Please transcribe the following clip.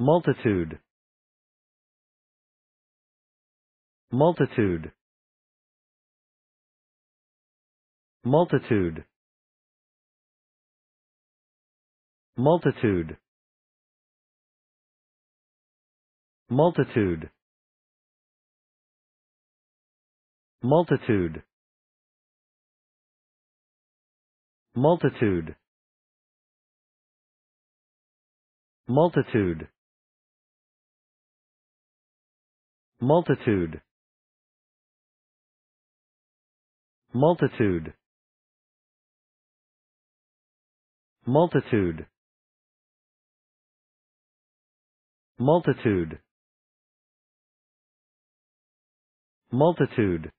multitude multitude multitude multitude multitude multitude multitude multitude multitude multitude multitude multitude multitude